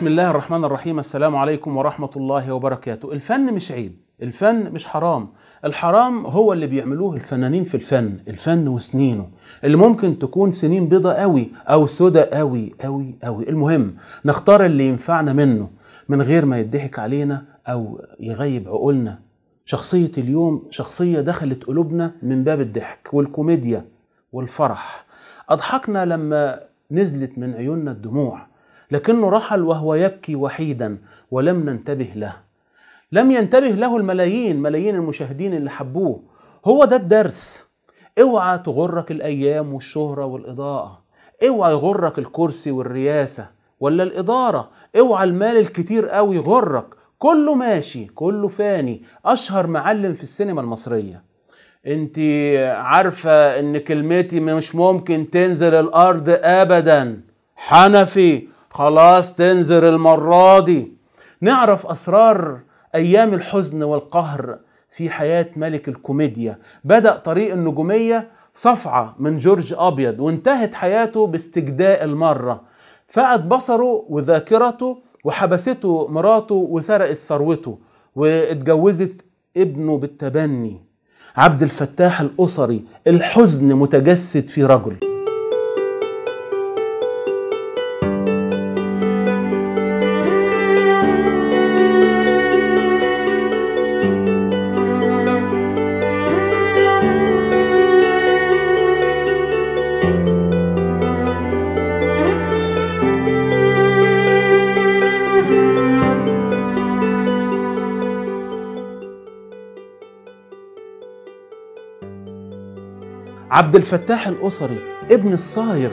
بسم الله الرحمن الرحيم السلام عليكم ورحمة الله وبركاته الفن مش عيب الفن مش حرام الحرام هو اللي بيعملوه الفنانين في الفن الفن وسنينه اللي ممكن تكون سنين بيضة قوي أو سودة قوي قوي قوي المهم نختار اللي ينفعنا منه من غير ما يضحك علينا أو يغيب عقولنا شخصية اليوم شخصية دخلت قلوبنا من باب الضحك والكوميديا والفرح أضحكنا لما نزلت من عيوننا الدموع لكنه رحل وهو يبكي وحيدا ولم ننتبه له لم ينتبه له الملايين ملايين المشاهدين اللي حبوه هو ده الدرس اوعى تغرك الايام والشهره والاضاءه اوعى يغرك الكرسي والرياسه ولا الاداره اوعى المال الكتير قوي يغرك كله ماشي كله فاني اشهر معلم في السينما المصريه انت عارفه ان كلمتي مش ممكن تنزل الارض ابدا حنفي خلاص تنذر المرة دي نعرف أسرار أيام الحزن والقهر في حياة ملك الكوميديا بدأ طريق النجومية صفعة من جورج أبيض وانتهت حياته باستجداء المرة فقد بصره وذاكرته وحبسته مراته وسرقت ثروته واتجوزت ابنه بالتبني عبد الفتاح الأسري الحزن متجسد في رجل عبد الفتاح الأسري ابن الصايغ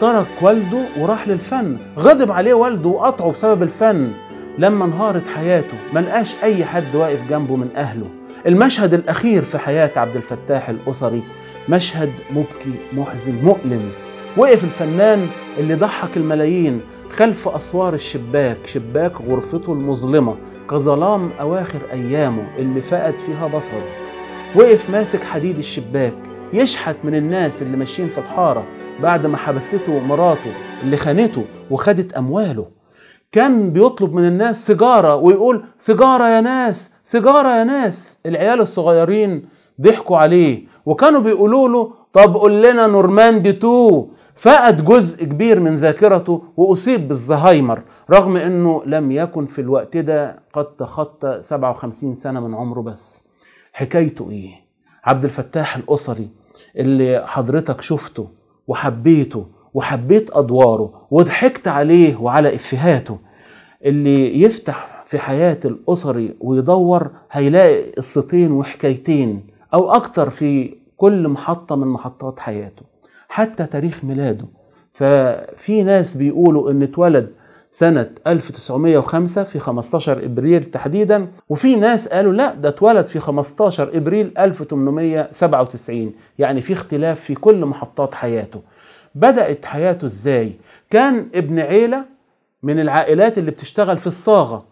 ترك والده وراح للفن غضب عليه والده وقطعه بسبب الفن لما انهارت حياته ما لقاش أي حد واقف جنبه من أهله المشهد الأخير في حياة عبد الفتاح الأسري مشهد مبكي محزن مؤلم وقف الفنان اللي ضحك الملايين خلف أسوار الشباك شباك غرفته المظلمة كظلام أواخر أيامه اللي فقد فيها بصره وقف ماسك حديد الشباك يشحت من الناس اللي ماشيين في الحاره بعد ما حبسته مراته اللي خانته وخدت امواله كان بيطلب من الناس سيجاره ويقول سيجاره يا ناس سيجاره يا ناس العيال الصغيرين ضحكوا عليه وكانوا بيقولوا له طب قول لنا نورماندي تو فقد جزء كبير من ذاكرته واصيب بالزهايمر رغم انه لم يكن في الوقت ده قد تخطى 57 سنه من عمره بس حكايته ايه عبد الفتاح الاسري اللي حضرتك شفته وحبيته وحبيت أدواره وضحكت عليه وعلى إفهاته اللي يفتح في حياة الأسري ويدور هيلاقي قصتين وحكايتين أو أكتر في كل محطة من محطات حياته حتى تاريخ ميلاده ففي ناس بيقولوا ان اتولد سنة 1905 في 15 إبريل تحديدا وفي ناس قالوا لا ده اتولد في 15 إبريل 1897 يعني في اختلاف في كل محطات حياته بدأت حياته ازاي كان ابن عيلة من العائلات اللي بتشتغل في الصاغة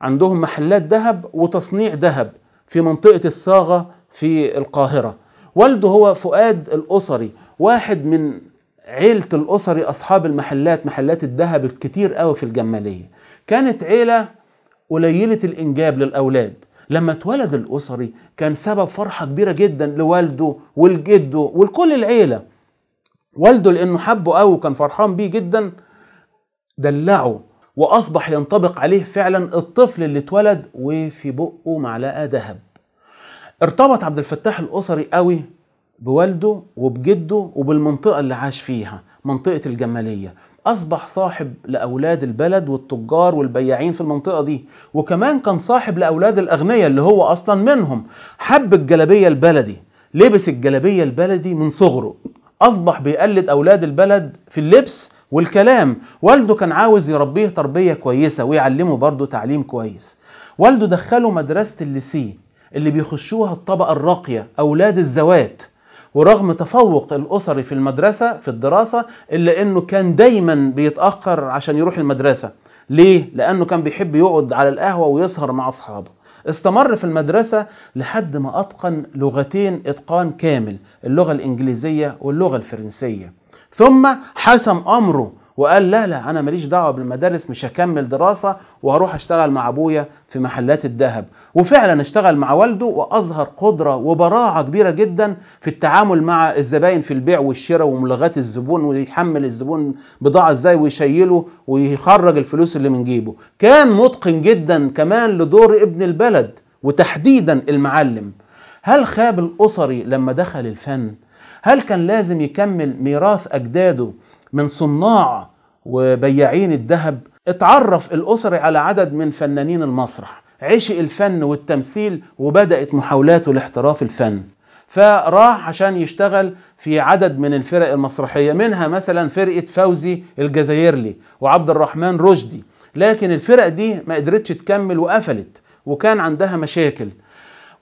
عندهم محلات ذهب وتصنيع ذهب في منطقة الصاغة في القاهرة والده هو فؤاد الأسري واحد من عيلة الأسري أصحاب المحلات محلات الذهب الكتير قوي في الجمالية كانت عيلة قليلة الإنجاب للأولاد لما اتولد الأسري كان سبب فرحة كبيرة جدا لوالده ولجده ولكل العيلة والده لأنه حبه قوي وكان فرحان بيه جدا دلعه وأصبح ينطبق عليه فعلا الطفل اللي اتولد وفي بقه معلقة ذهب ارتبط عبد الفتاح الأسري قوي بوالده وبجده وبالمنطقة اللي عاش فيها منطقة الجمالية أصبح صاحب لأولاد البلد والتجار والبياعين في المنطقة دي وكمان كان صاحب لأولاد الأغنياء اللي هو أصلا منهم حب الجلبية البلدي لبس الجلبية البلدي من صغره أصبح بيقلد أولاد البلد في اللبس والكلام والده كان عاوز يربيه تربية كويسة ويعلمه برضه تعليم كويس والده دخله مدرسة اللي سي اللي بيخشوها الطبقة الراقية أولاد الزوات ورغم تفوق الأسري في المدرسة في الدراسة إلا أنه كان دايما بيتأخر عشان يروح المدرسة ليه؟ لأنه كان بيحب يقعد على القهوة ويسهر مع أصحابه استمر في المدرسة لحد ما أتقن لغتين إتقان كامل اللغة الإنجليزية واللغة الفرنسية ثم حسم أمره وقال لا لا انا ماليش دعوه بالمدارس مش هكمل دراسه وهروح اشتغل مع ابويا في محلات الذهب وفعلا اشتغل مع والده واظهر قدره وبراعه كبيره جدا في التعامل مع الزباين في البيع والشراء وملغات الزبون ويحمل الزبون بضاعه ازاي ويشيله ويخرج الفلوس اللي من جيبه كان متقن جدا كمان لدور ابن البلد وتحديدا المعلم هل خاب الاسري لما دخل الفن هل كان لازم يكمل ميراث اجداده من صناع وبياعين الذهب اتعرف الأسري على عدد من فنانين المسرح عشق الفن والتمثيل وبدأت محاولاته لاحتراف الفن فراح عشان يشتغل في عدد من الفرق المسرحية منها مثلا فرقة فوزي الجزائرلي وعبد الرحمن رشدي لكن الفرق دي ما قدرتش تكمل وقفلت وكان عندها مشاكل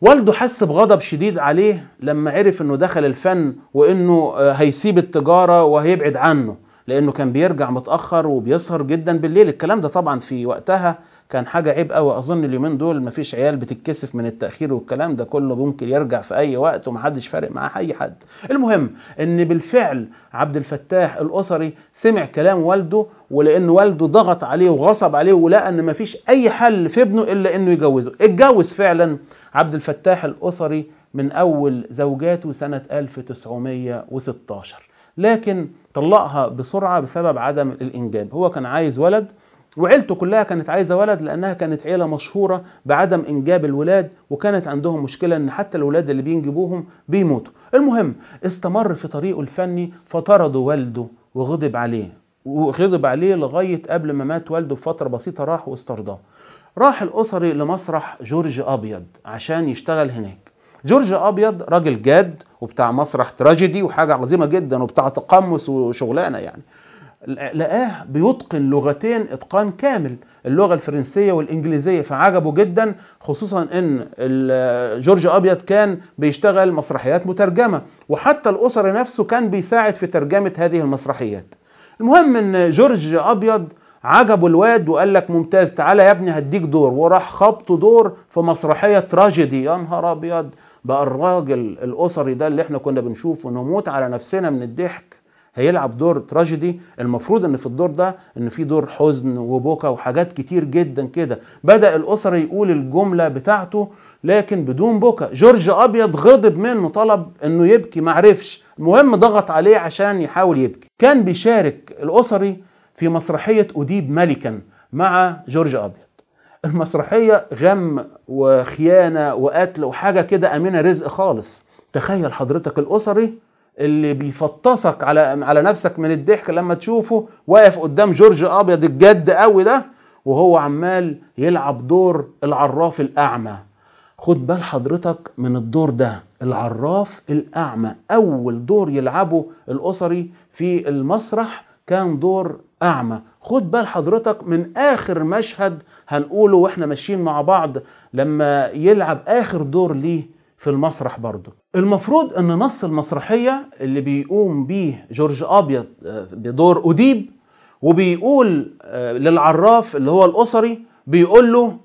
والده حس بغضب شديد عليه لما عرف انه دخل الفن وانه آه، هيسيب التجاره وهيبعد عنه لانه كان بيرجع متاخر وبيسهر جدا بالليل الكلام ده طبعا في وقتها كان حاجه عيب قوي اظن اليومين دول مفيش عيال بتتكسف من التاخير والكلام ده كله ممكن يرجع في اي وقت ومحدش فارق معاه اي حد المهم ان بالفعل عبد الفتاح الاسري سمع كلام والده ولان والده ضغط عليه وغصب عليه ولقى ان مفيش اي حل في ابنه الا انه يجوزه اتجوز فعلا عبد الفتاح الاسري من اول زوجاته سنه 1916 لكن طلقها بسرعه بسبب عدم الانجاب هو كان عايز ولد وعيلته كلها كانت عايزه ولد لانها كانت عيله مشهوره بعدم انجاب الولاد وكانت عندهم مشكله ان حتى الولاد اللي بينجبوهم بيموتوا المهم استمر في طريقه الفني فطرده والده وغضب عليه وغضب عليه لغاية قبل ما مات والده بفترة بسيطة راح واسترضاه راح الأسري لمسرح جورج أبيض عشان يشتغل هناك جورج أبيض راجل جاد وبتاع مسرح تراجيدي وحاجة عظيمة جدا وبتاع تقمص وشغلانة يعني لقاه بيتقن لغتين اتقان كامل اللغه الفرنسيه والانجليزيه فعجبه جدا خصوصا ان جورج ابيض كان بيشتغل مسرحيات مترجمه وحتى الاسر نفسه كان بيساعد في ترجمه هذه المسرحيات المهم ان جورج ابيض عجبه الواد وقال لك ممتاز تعالى يا ابني هديك دور وراح خبطه دور في مسرحيه تراجيدي يا نهار ابيض بقى الراجل الاسري ده اللي احنا كنا بنشوفه نموت على نفسنا من الضحك هيلعب دور تراجيدي المفروض ان في الدور ده ان في دور حزن وبكا وحاجات كتير جدا كده بدا الاسري يقول الجمله بتاعته لكن بدون بكاء جورج ابيض غضب منه طلب انه يبكي معرفش المهم ضغط عليه عشان يحاول يبكي كان بيشارك الاسري في مسرحيه اديب ملكا مع جورج ابيض المسرحيه غم وخيانه وقتل وحاجه كده امينه رزق خالص تخيل حضرتك الاسري اللي بيفطسك على على نفسك من الضحك لما تشوفه واقف قدام جورج ابيض الجد قوي ده وهو عمال يلعب دور العراف الاعمى خد بال حضرتك من الدور ده العراف الأعمى أول دور يلعبه الأسري في المسرح كان دور أعمى خد بال حضرتك من آخر مشهد هنقوله وإحنا ماشيين مع بعض لما يلعب آخر دور ليه في المسرح برضه المفروض ان نص المسرحية اللي بيقوم بيه جورج أبيض آه، بدور أديب وبيقول آه، للعراف اللي هو الأسري بيقول له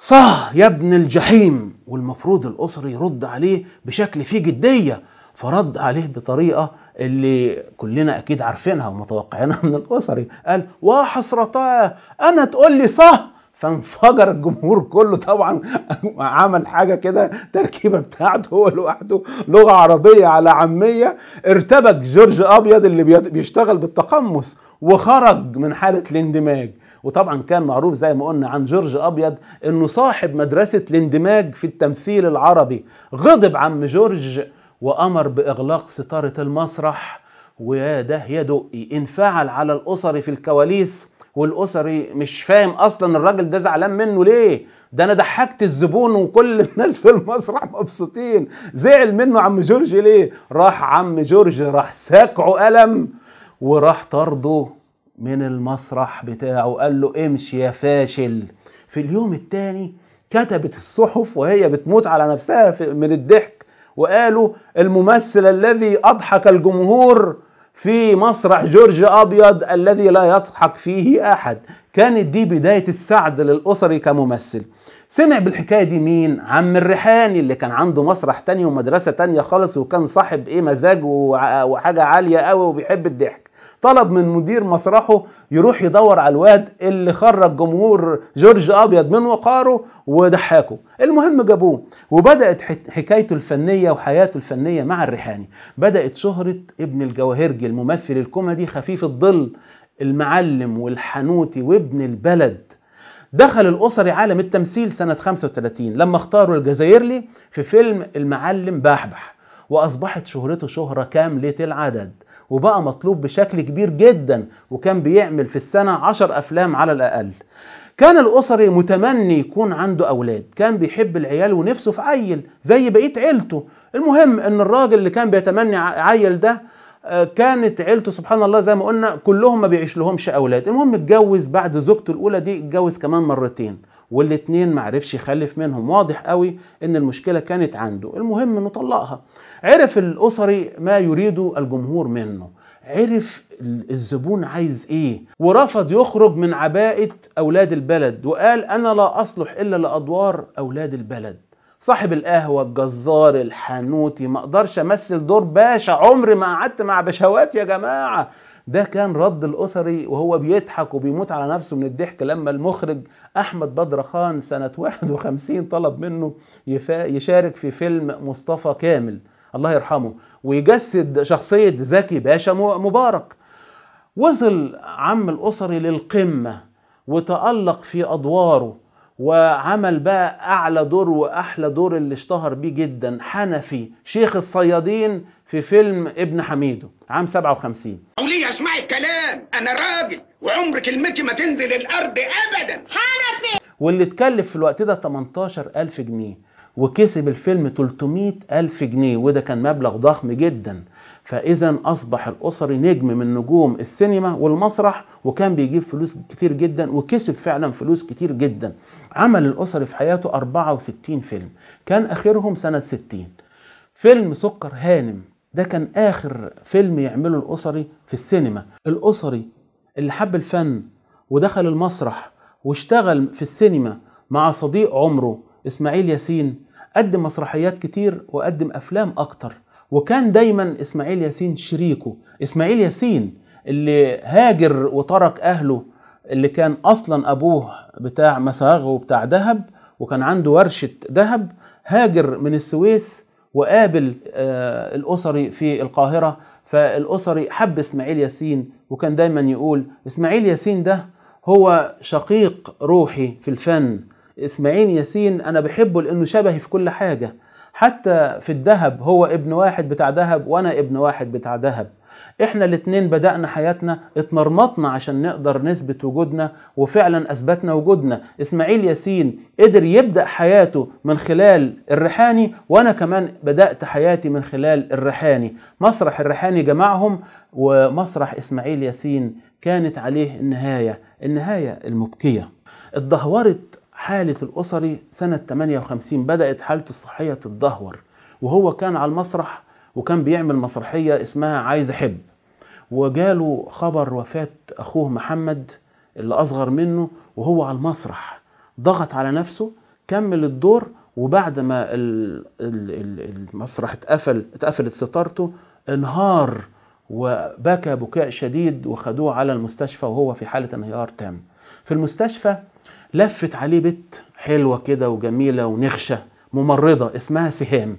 صه يا ابن الجحيم والمفروض الأسر يرد عليه بشكل فيه جدية فرد عليه بطريقة اللي كلنا أكيد عارفينها ومتوقعينها من الأسري قال وحسرتاه أنا تقول لي صه فانفجر الجمهور كله طبعا عمل حاجه كده تركيبه بتاعته هو لوحده لغه عربيه على عاميه ارتبك جورج ابيض اللي بيشتغل بالتقمص وخرج من حاله الاندماج وطبعا كان معروف زي ما قلنا عن جورج ابيض انه صاحب مدرسه الاندماج في التمثيل العربي غضب عم جورج وامر باغلاق ستاره المسرح ويا ده يا دقي انفعل على الاسري في الكواليس والاسري مش فاهم اصلا الراجل ده زعلان منه ليه ده انا ضحكت الزبون وكل الناس في المسرح مبسوطين زعل منه عم جورج ليه راح عم جورج راح ساكعه قلم وراح طرده من المسرح بتاعه قال له امشي يا فاشل في اليوم الثاني كتبت الصحف وهي بتموت على نفسها من الضحك وقالوا الممثل الذي اضحك الجمهور في مسرح جورج ابيض الذي لا يضحك فيه احد كانت دي بدايه السعد للاسري كممثل سمع بالحكايه دي مين عم الريحاني اللي كان عنده مسرح تاني ومدرسه تانية خالص وكان صاحب ايه مزاج وحاجه عاليه قوي وبيحب الضحك طلب من مدير مسرحه يروح يدور على الواد اللي خرج جمهور جورج ابيض من وقاره وضحكه المهم جابوه وبدات حكايته الفنيه وحياته الفنيه مع الريحاني بدات شهره ابن الجواهرجي الممثل الكوميدي خفيف الظل المعلم والحنوتي وابن البلد دخل الأسري عالم التمثيل سنة 35 لما اختاروا الجزائرلي في فيلم المعلم بحبح وأصبحت شهرته شهرة كاملة العدد وبقى مطلوب بشكل كبير جدا وكان بيعمل في السنة عشر أفلام على الأقل كان الأسري متمني يكون عنده أولاد كان بيحب العيال ونفسه في عيل زي بقية عيلته المهم أن الراجل اللي كان بيتمني عيل ده آه، كانت عيلته سبحان الله زي ما قلنا كلهم ما بيعيش لهمش أولاد المهم اتجوز بعد زوجته الأولى دي اتجوز كمان مرتين والاتنين معرفش يخلف منهم واضح قوي ان المشكلة كانت عنده المهم انه طلقها عرف الاسري ما يريده الجمهور منه عرف الزبون عايز ايه ورفض يخرج من عباءة اولاد البلد وقال انا لا اصلح الا لادوار اولاد البلد صاحب القهوة الجزار الحانوتي ما اقدرش امثل دور باشا عمري ما قعدت مع بشوات يا جماعة ده كان رد الأسري وهو بيضحك وبيموت على نفسه من الضحك لما المخرج أحمد بدر خان سنة 51 طلب منه يشارك في فيلم مصطفى كامل الله يرحمه ويجسد شخصية زكي باشا مبارك وصل عم الأسري للقمة وتألق في أدواره وعمل بقى اعلى دور واحلى دور اللي اشتهر بيه جدا حنفي شيخ الصيادين في فيلم ابن حميدو عام 57 وليه اسمعي الكلام انا راجل وعمر كلمتي ما تنزل الارض ابدا حنفي واللي اتكلف في الوقت ده 18000 جنيه وكسب الفيلم 300 ألف جنيه وده كان مبلغ ضخم جدا فإذا أصبح الأسري نجم من نجوم السينما والمسرح وكان بيجيب فلوس كتير جدا وكسب فعلا فلوس كتير جدا عمل الأسري في حياته 64 فيلم كان آخرهم سنة 60 فيلم سكر هانم ده كان آخر فيلم يعمله الأسري في السينما الأسري اللي حب الفن ودخل المسرح واشتغل في السينما مع صديق عمره إسماعيل ياسين قدم مسرحيات كتير وقدم أفلام أكتر وكان دايما إسماعيل ياسين شريكه إسماعيل ياسين اللي هاجر وترك أهله اللي كان اصلا ابوه بتاع مساغ وبتاع ذهب وكان عنده ورشه ذهب هاجر من السويس وقابل آه، الاسري في القاهره فالاسري حب اسماعيل ياسين وكان دايما يقول اسماعيل ياسين ده هو شقيق روحي في الفن اسماعيل ياسين انا بحبه لانه شبهي في كل حاجه حتى في الذهب هو ابن واحد بتاع ذهب وانا ابن واحد بتاع ذهب احنا الاتنين بدأنا حياتنا اتمرمطنا عشان نقدر نثبت وجودنا وفعلا اثبتنا وجودنا اسماعيل ياسين قدر يبدأ حياته من خلال الريحاني وانا كمان بدأت حياتي من خلال الريحاني مسرح الريحاني جمعهم ومسرح اسماعيل ياسين كانت عليه النهاية النهاية المبكية اتدهورت حالة الأسري سنة 58 بدأت حالته الصحية تتدهور وهو كان على المسرح وكان بيعمل مسرحيه اسمها عايز احب وجاله خبر وفاه اخوه محمد اللي اصغر منه وهو على المسرح ضغط على نفسه كمل الدور وبعد ما المسرح اتقفل اتقفلت ستارته انهار وبكى بكاء شديد وخدوه على المستشفى وهو في حاله انهيار تام في المستشفى لفت عليه بيت حلوه كده وجميله ونخشه ممرضه اسمها سهام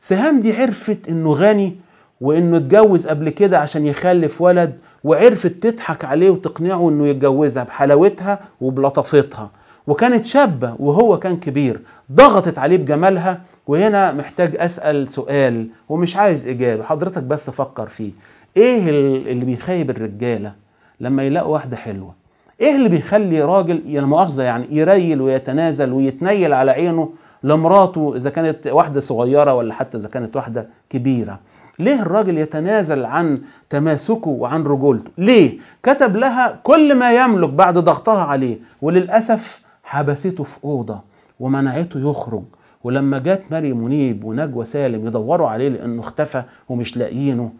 سهام دي عرفت انه غني وانه اتجوز قبل كده عشان يخلف ولد وعرفت تضحك عليه وتقنعه انه يتجوزها بحلاوتها وبلطفتها وكانت شابة وهو كان كبير ضغطت عليه بجمالها وهنا محتاج اسأل سؤال ومش عايز اجابة حضرتك بس فكر فيه ايه اللي بيخيب الرجالة لما يلاقوا واحدة حلوة ايه اللي بيخلي راجل يا يعني مؤاخذة يعني يريل ويتنازل ويتنيل على عينه لمراته اذا كانت واحده صغيره ولا حتى اذا كانت واحده كبيره ليه الراجل يتنازل عن تماسكه وعن رجولته ليه كتب لها كل ما يملك بعد ضغطها عليه وللاسف حبسته في اوضه ومنعته يخرج ولما جت ماري منيب ونجوى سالم يدوروا عليه لانه اختفى ومش لاقيينه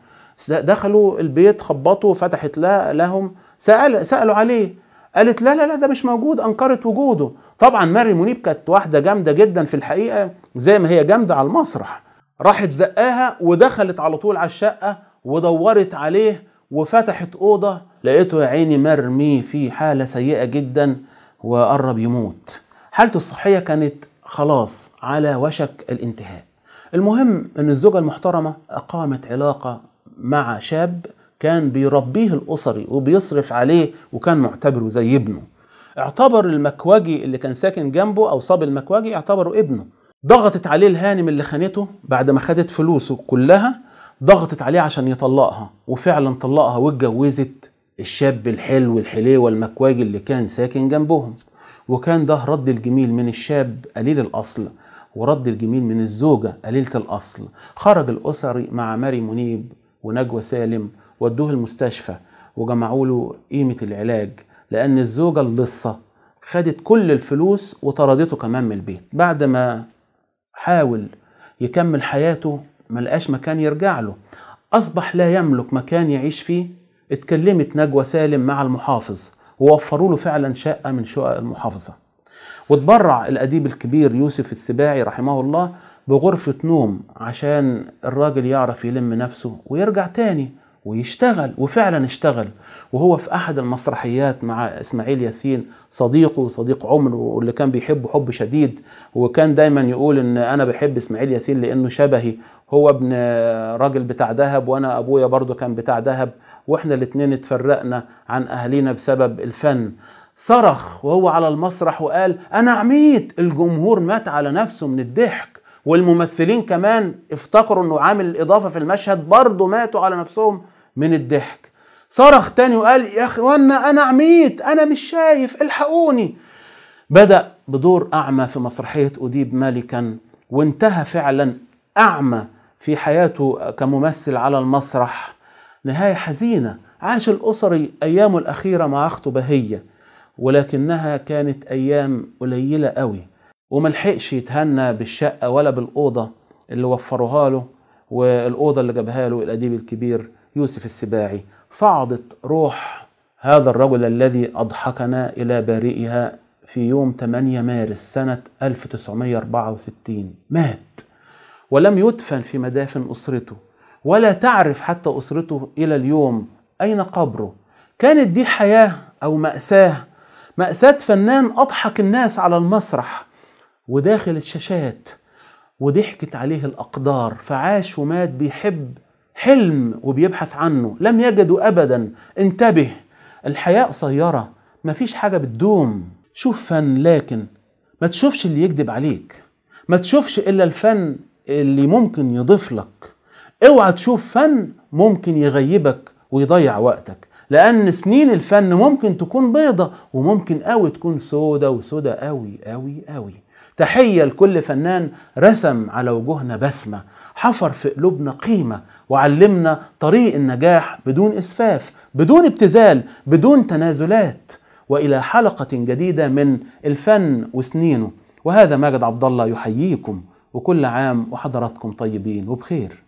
دخلوا البيت خبطوا فتحت لهم سأل سالوا عليه قالت لا لا لا ده مش موجود انكرت وجوده طبعا ماري منيب كانت واحده جامده جدا في الحقيقه زي ما هي جامده على المسرح راحت زقاها ودخلت على طول على الشقه ودورت عليه وفتحت اوضه لقيته يا عيني مرمي في حاله سيئه جدا وقرب يموت حالته الصحيه كانت خلاص على وشك الانتهاء المهم ان الزوجه المحترمه اقامت علاقه مع شاب كان بيربيه الأسري وبيصرف عليه وكان معتبره زي ابنه اعتبر المكواجي اللي كان ساكن جنبه أو صاب المكواجي اعتبره ابنه ضغطت عليه الهانم اللي خانته بعد ما خدت فلوسه كلها ضغطت عليه عشان يطلقها وفعلا طلقها واتجوزت الشاب الحلو الحليوة المكواجي اللي كان ساكن جنبهم وكان ده رد الجميل من الشاب قليل الأصل ورد الجميل من الزوجة قليلة الأصل خرج الأسري مع ماري منيب ونجوى سالم ودوه المستشفى وجمعوا له قيمة العلاج لأن الزوجة اللصة خدت كل الفلوس وطردته كمان من البيت بعد ما حاول يكمل حياته ملقاش مكان يرجع له أصبح لا يملك مكان يعيش فيه اتكلمت نجوى سالم مع المحافظ ووفروا له فعلا شقة من شقق المحافظة وتبرع الأديب الكبير يوسف السباعي رحمه الله بغرفة نوم عشان الراجل يعرف يلم نفسه ويرجع تاني ويشتغل وفعلا اشتغل وهو في احد المسرحيات مع اسماعيل ياسين صديقه وصديق عمره واللي كان بيحبه حب شديد وكان دايما يقول ان انا بحب اسماعيل ياسين لانه شبهي هو ابن راجل بتاع ذهب وانا ابويا برضه كان بتاع ذهب واحنا الاتنين اتفرقنا عن اهالينا بسبب الفن صرخ وهو على المسرح وقال انا عميت الجمهور مات على نفسه من الضحك والممثلين كمان افتكروا انه عامل الاضافه في المشهد برضه ماتوا على نفسهم من الضحك صرخ تاني وقال يا اخوانا انا عميت انا مش شايف الحقوني بدا بدور اعمى في مسرحيه اديب ملكا وانتهى فعلا اعمى في حياته كممثل على المسرح نهايه حزينه عاش الاسري ايامه الاخيره مع اخته بهيه ولكنها كانت ايام قليله قوي وملحقش يتهنى بالشقة ولا بالأوضة اللي وفروها له والأوضة اللي جابها له الأديب الكبير يوسف السباعي صعدت روح هذا الرجل الذي أضحكنا إلى بارئها في يوم 8 مارس سنة 1964 مات ولم يدفن في مدافن أسرته ولا تعرف حتى أسرته إلى اليوم أين قبره كانت دي حياة أو مأساة مأساة فنان أضحك الناس على المسرح وداخل الشاشات وضحكت عليه الأقدار فعاش ومات بيحب حلم وبيبحث عنه لم يجدوا أبدا انتبه الحياة قصيرة مفيش حاجة بتدوم شوف فن لكن ما تشوفش اللي يكذب عليك ما تشوفش إلا الفن اللي ممكن يضيف لك اوعى تشوف فن ممكن يغيبك ويضيع وقتك لأن سنين الفن ممكن تكون بيضة وممكن قوي تكون سودة وسودة قوي قوي قوي تحية لكل فنان رسم على وجوهنا بسمة حفر في قلوبنا قيمة وعلمنا طريق النجاح بدون إسفاف بدون ابتذال بدون تنازلات وإلى حلقة جديدة من الفن وسنينه وهذا ماجد عبد الله يحييكم وكل عام وحضراتكم طيبين وبخير